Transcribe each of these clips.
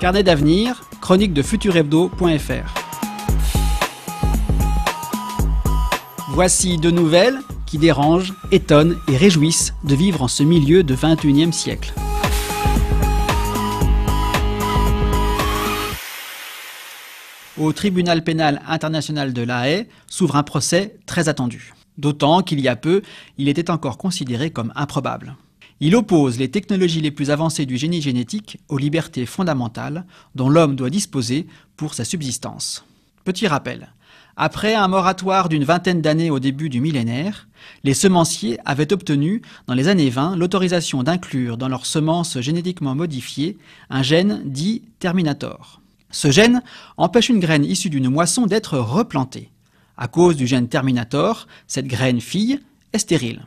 Carnet d'avenir, chronique de futurhebdo.fr. Voici deux nouvelles qui dérangent, étonnent et réjouissent de vivre en ce milieu de 21e siècle. Au tribunal pénal international de La Haye s'ouvre un procès très attendu. D'autant qu'il y a peu, il était encore considéré comme improbable. Il oppose les technologies les plus avancées du génie génétique aux libertés fondamentales dont l'homme doit disposer pour sa subsistance. Petit rappel. Après un moratoire d'une vingtaine d'années au début du millénaire, les semenciers avaient obtenu, dans les années 20, l'autorisation d'inclure dans leurs semences génétiquement modifiées un gène dit terminator. Ce gène empêche une graine issue d'une moisson d'être replantée. À cause du gène terminator, cette graine fille est stérile.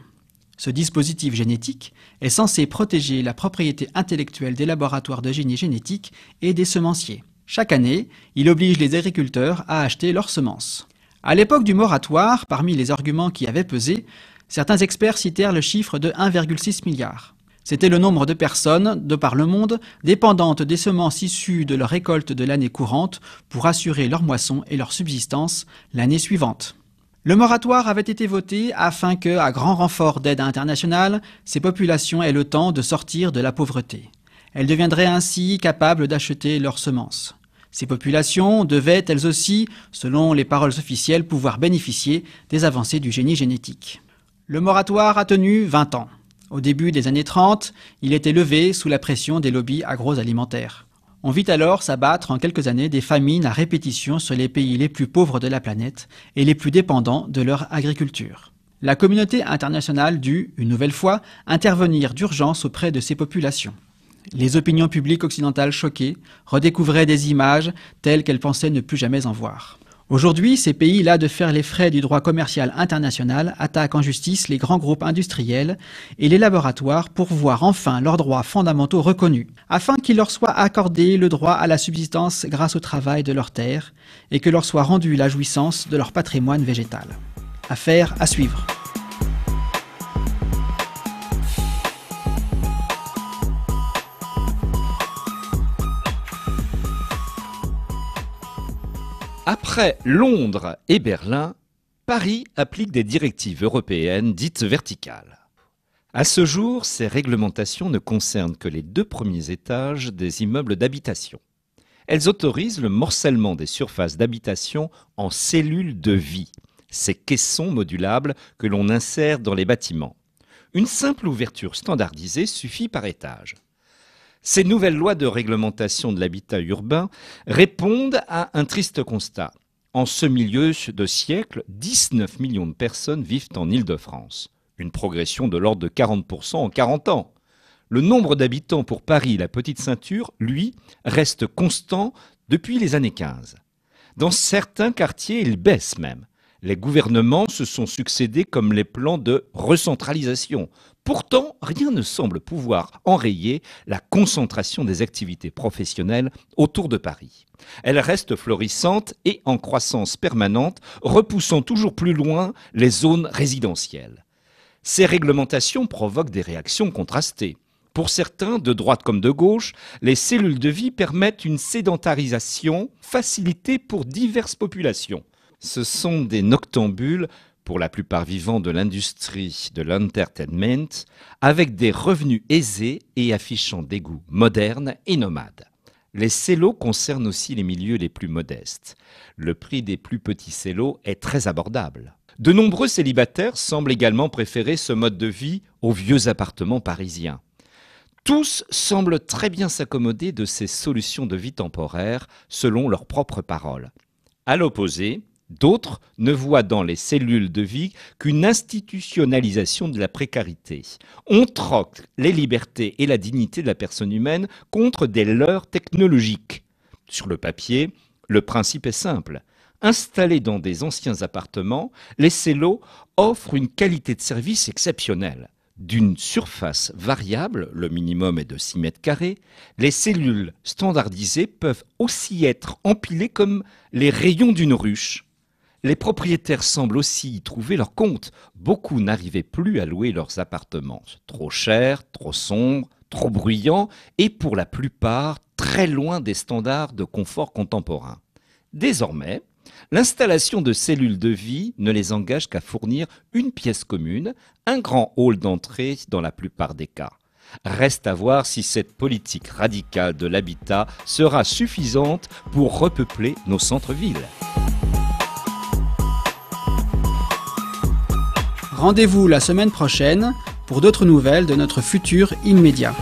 Ce dispositif génétique est censé protéger la propriété intellectuelle des laboratoires de génie génétique et des semenciers. Chaque année, il oblige les agriculteurs à acheter leurs semences. À l'époque du moratoire, parmi les arguments qui avaient pesé, certains experts citèrent le chiffre de 1,6 milliard. C'était le nombre de personnes, de par le monde, dépendantes des semences issues de leur récolte de l'année courante pour assurer leur moisson et leur subsistance l'année suivante. Le moratoire avait été voté afin que, à grand renfort d'aide internationale, ces populations aient le temps de sortir de la pauvreté. Elles deviendraient ainsi capables d'acheter leurs semences. Ces populations devaient, elles aussi, selon les paroles officielles, pouvoir bénéficier des avancées du génie génétique. Le moratoire a tenu 20 ans. Au début des années 30, il était levé sous la pression des lobbies agroalimentaires. On vit alors s'abattre en quelques années des famines à répétition sur les pays les plus pauvres de la planète et les plus dépendants de leur agriculture. La communauté internationale dut, une nouvelle fois, intervenir d'urgence auprès de ces populations. Les opinions publiques occidentales choquées redécouvraient des images telles qu'elles pensaient ne plus jamais en voir. Aujourd'hui, ces pays-là de faire les frais du droit commercial international attaquent en justice les grands groupes industriels et les laboratoires pour voir enfin leurs droits fondamentaux reconnus, afin qu'il leur soit accordé le droit à la subsistance grâce au travail de leurs terres et que leur soit rendue la jouissance de leur patrimoine végétal. Affaire à suivre. Après Londres et Berlin, Paris applique des directives européennes dites verticales. À ce jour, ces réglementations ne concernent que les deux premiers étages des immeubles d'habitation. Elles autorisent le morcellement des surfaces d'habitation en cellules de vie, ces caissons modulables que l'on insère dans les bâtiments. Une simple ouverture standardisée suffit par étage. Ces nouvelles lois de réglementation de l'habitat urbain répondent à un triste constat. En ce milieu de siècle, 19 millions de personnes vivent en Île-de-France, une progression de l'ordre de 40% en 40 ans. Le nombre d'habitants pour Paris, la petite ceinture, lui, reste constant depuis les années 15. Dans certains quartiers, il baisse même. Les gouvernements se sont succédés comme les plans de recentralisation. Pourtant, rien ne semble pouvoir enrayer la concentration des activités professionnelles autour de Paris. Elles restent florissantes et en croissance permanente, repoussant toujours plus loin les zones résidentielles. Ces réglementations provoquent des réactions contrastées. Pour certains, de droite comme de gauche, les cellules de vie permettent une sédentarisation facilitée pour diverses populations ce sont des noctambules, pour la plupart vivants de l'industrie de l'entertainment, avec des revenus aisés et affichant des goûts modernes et nomades. Les cellos concernent aussi les milieux les plus modestes. Le prix des plus petits cellos est très abordable. De nombreux célibataires semblent également préférer ce mode de vie aux vieux appartements parisiens. Tous semblent très bien s'accommoder de ces solutions de vie temporaires, selon leurs propres paroles. À l'opposé, D'autres ne voient dans les cellules de vie qu'une institutionnalisation de la précarité. On troque les libertés et la dignité de la personne humaine contre des leurs technologiques. Sur le papier, le principe est simple. Installés dans des anciens appartements, les cellos offrent une qualité de service exceptionnelle. D'une surface variable, le minimum est de 6 mètres carrés, les cellules standardisées peuvent aussi être empilées comme les rayons d'une ruche. Les propriétaires semblent aussi y trouver leur compte. Beaucoup n'arrivaient plus à louer leurs appartements. Trop chers, trop sombres, trop bruyants et pour la plupart très loin des standards de confort contemporain. Désormais, L'installation de cellules de vie ne les engage qu'à fournir une pièce commune, un grand hall d'entrée dans la plupart des cas. Reste à voir si cette politique radicale de l'habitat sera suffisante pour repeupler nos centres-villes. Rendez-vous la semaine prochaine pour d'autres nouvelles de notre futur immédiat.